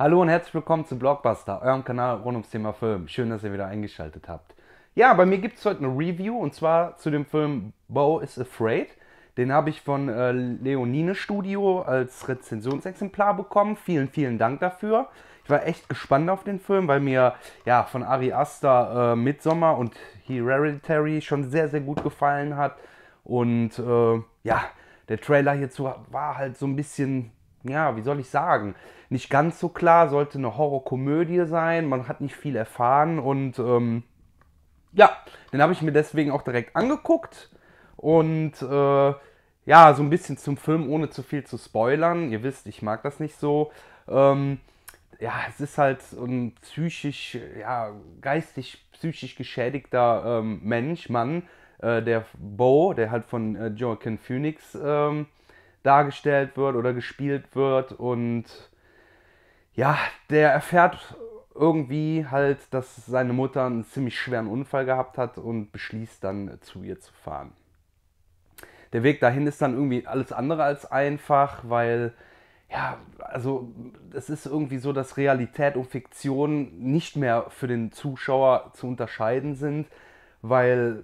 Hallo und herzlich willkommen zu Blockbuster, eurem Kanal rund ums Thema Film. Schön, dass ihr wieder eingeschaltet habt. Ja, bei mir gibt es heute eine Review und zwar zu dem Film Bo is Afraid. Den habe ich von äh, Leonine Studio als Rezensionsexemplar bekommen. Vielen, vielen Dank dafür. Ich war echt gespannt auf den Film, weil mir ja von Ari Aster äh, Midsommar und Hereditary schon sehr, sehr gut gefallen hat. Und äh, ja, der Trailer hierzu war halt so ein bisschen ja, wie soll ich sagen, nicht ganz so klar, sollte eine Horrorkomödie sein, man hat nicht viel erfahren und ähm, ja, den habe ich mir deswegen auch direkt angeguckt und äh, ja, so ein bisschen zum Film, ohne zu viel zu spoilern. Ihr wisst, ich mag das nicht so. Ähm, ja, es ist halt ein psychisch, ja, geistig, psychisch geschädigter ähm, Mensch, Mann, äh, der Bo, der halt von äh, Joaquin Phoenix ähm, dargestellt wird oder gespielt wird. Und ja, der erfährt irgendwie halt, dass seine Mutter einen ziemlich schweren Unfall gehabt hat und beschließt dann zu ihr zu fahren. Der Weg dahin ist dann irgendwie alles andere als einfach, weil ja, also es ist irgendwie so, dass Realität und Fiktion nicht mehr für den Zuschauer zu unterscheiden sind, weil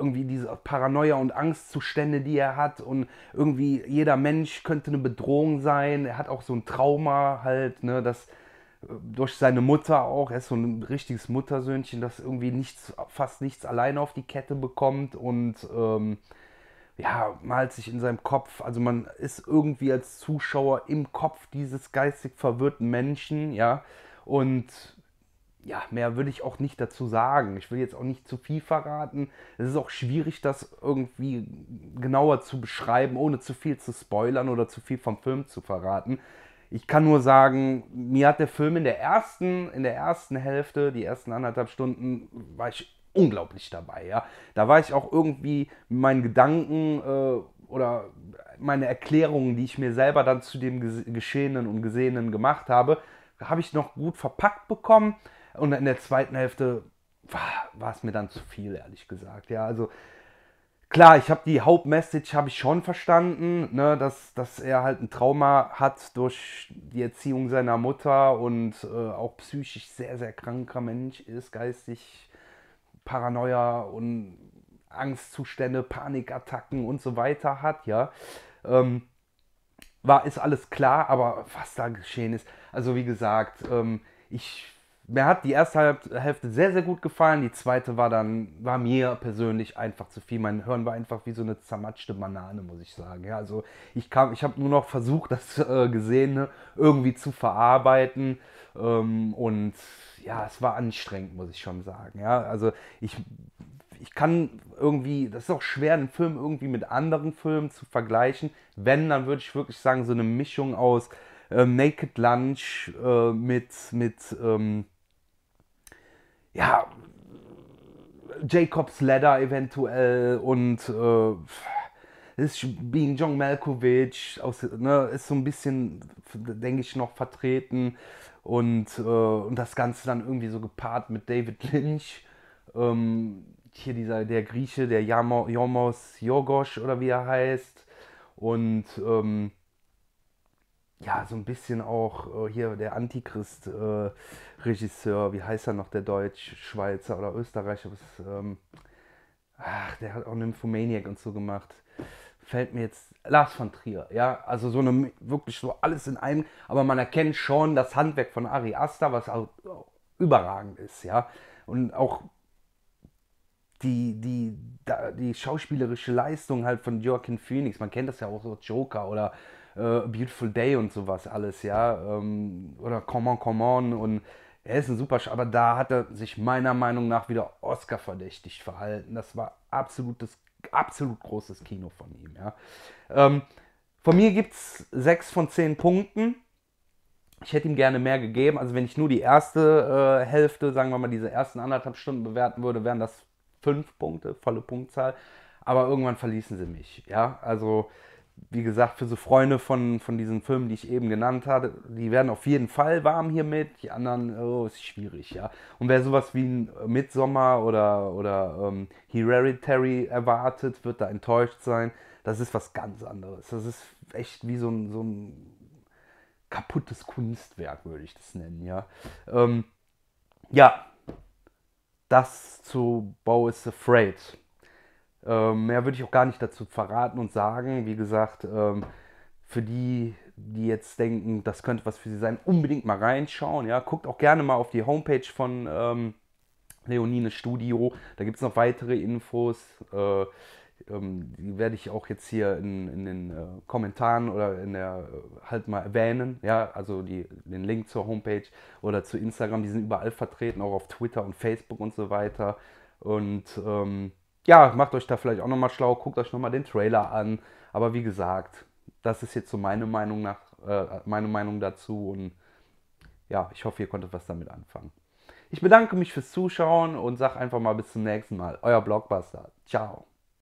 irgendwie diese Paranoia und Angstzustände, die er hat und irgendwie jeder Mensch könnte eine Bedrohung sein. Er hat auch so ein Trauma halt, ne, dass äh, durch seine Mutter auch, er ist so ein richtiges Muttersöhnchen, das irgendwie nichts, fast nichts alleine auf die Kette bekommt und ähm, ja, malt sich in seinem Kopf, also man ist irgendwie als Zuschauer im Kopf dieses geistig verwirrten Menschen, ja, und ja, mehr würde ich auch nicht dazu sagen. Ich will jetzt auch nicht zu viel verraten. Es ist auch schwierig, das irgendwie genauer zu beschreiben, ohne zu viel zu spoilern oder zu viel vom Film zu verraten. Ich kann nur sagen, mir hat der Film in der ersten, in der ersten Hälfte, die ersten anderthalb Stunden, war ich unglaublich dabei. Ja? Da war ich auch irgendwie mit meinen Gedanken äh, oder meine Erklärungen, die ich mir selber dann zu dem Geschehenen und Gesehenen gemacht habe, habe ich noch gut verpackt bekommen und in der zweiten Hälfte war es mir dann zu viel, ehrlich gesagt. Ja, also klar, ich habe die Hauptmessage habe ich schon verstanden, ne, dass, dass er halt ein Trauma hat durch die Erziehung seiner Mutter und äh, auch psychisch sehr, sehr kranker Mensch ist, geistig Paranoia und Angstzustände, Panikattacken und so weiter hat, ja. Ähm, war, ist alles klar, aber was da geschehen ist, also wie gesagt, ähm, ich mir hat die erste Hälfte sehr, sehr gut gefallen. Die zweite war dann, war mir persönlich einfach zu viel. Mein Hören war einfach wie so eine zermatschte Banane, muss ich sagen. Ja, also ich kam, ich habe nur noch versucht, das äh, Gesehene irgendwie zu verarbeiten. Ähm, und ja, es war anstrengend, muss ich schon sagen. Ja, also ich, ich kann irgendwie, das ist auch schwer, einen Film irgendwie mit anderen Filmen zu vergleichen. Wenn, dann würde ich wirklich sagen, so eine Mischung aus. Äh, Naked Lunch äh, mit, mit ähm, ja, Jacobs Ladder eventuell und äh, ist Being John Malkovich aus, ne, ist so ein bisschen, denke ich, noch vertreten und, äh, und das Ganze dann irgendwie so gepaart mit David Lynch. Ähm, hier dieser, der Grieche, der Jormos Yorgos oder wie er heißt. Und ähm, ja, so ein bisschen auch äh, hier der Antichrist-Regisseur, äh, wie heißt er noch, der Deutsch, Schweizer oder Österreicher, was, ähm, ach, der hat auch Nymphomaniac und so gemacht. Fällt mir jetzt Lars von Trier, ja, also so eine, wirklich so alles in einem, aber man erkennt schon das Handwerk von Ari Asta, was auch überragend ist, ja, und auch die, die, die schauspielerische Leistung halt von Joaquin Phoenix, man kennt das ja auch so, Joker oder äh, Beautiful Day und sowas alles, ja. Ähm, oder Come On, Come On und er ist ein super, Sch aber da hat er sich meiner Meinung nach wieder Oscar verdächtig verhalten. Das war absolutes, absolut großes Kino von ihm, ja. Ähm, von mir gibt es sechs von zehn Punkten. Ich hätte ihm gerne mehr gegeben. Also wenn ich nur die erste äh, Hälfte, sagen wir mal, diese ersten anderthalb Stunden bewerten würde, wären das fünf Punkte, volle Punktzahl. Aber irgendwann verließen sie mich. Ja, also wie gesagt, für so Freunde von, von diesen Filmen, die ich eben genannt hatte, die werden auf jeden Fall warm hiermit. Die anderen, oh, ist schwierig, ja. Und wer sowas wie ein Midsommer oder, oder ähm, Hereditary erwartet, wird da enttäuscht sein. Das ist was ganz anderes. Das ist echt wie so ein, so ein kaputtes Kunstwerk, würde ich das nennen, ja. Ähm, ja, das zu Bo is Afraid. Ähm, mehr würde ich auch gar nicht dazu verraten und sagen. Wie gesagt, ähm, für die, die jetzt denken, das könnte was für sie sein, unbedingt mal reinschauen. Ja? Guckt auch gerne mal auf die Homepage von ähm, Leonine Studio. Da gibt es noch weitere Infos. Äh, ähm, die werde ich auch jetzt hier in, in den äh, Kommentaren oder in der äh, halt mal erwähnen. Ja, also die, den Link zur Homepage oder zu Instagram, die sind überall vertreten, auch auf Twitter und Facebook und so weiter. Und ähm, ja, macht euch da vielleicht auch nochmal schlau, guckt euch nochmal den Trailer an. Aber wie gesagt, das ist jetzt so meine Meinung nach, äh, meine Meinung dazu. Und ja, ich hoffe, ihr konntet was damit anfangen. Ich bedanke mich fürs Zuschauen und sage einfach mal bis zum nächsten Mal. Euer Blockbuster. Ciao.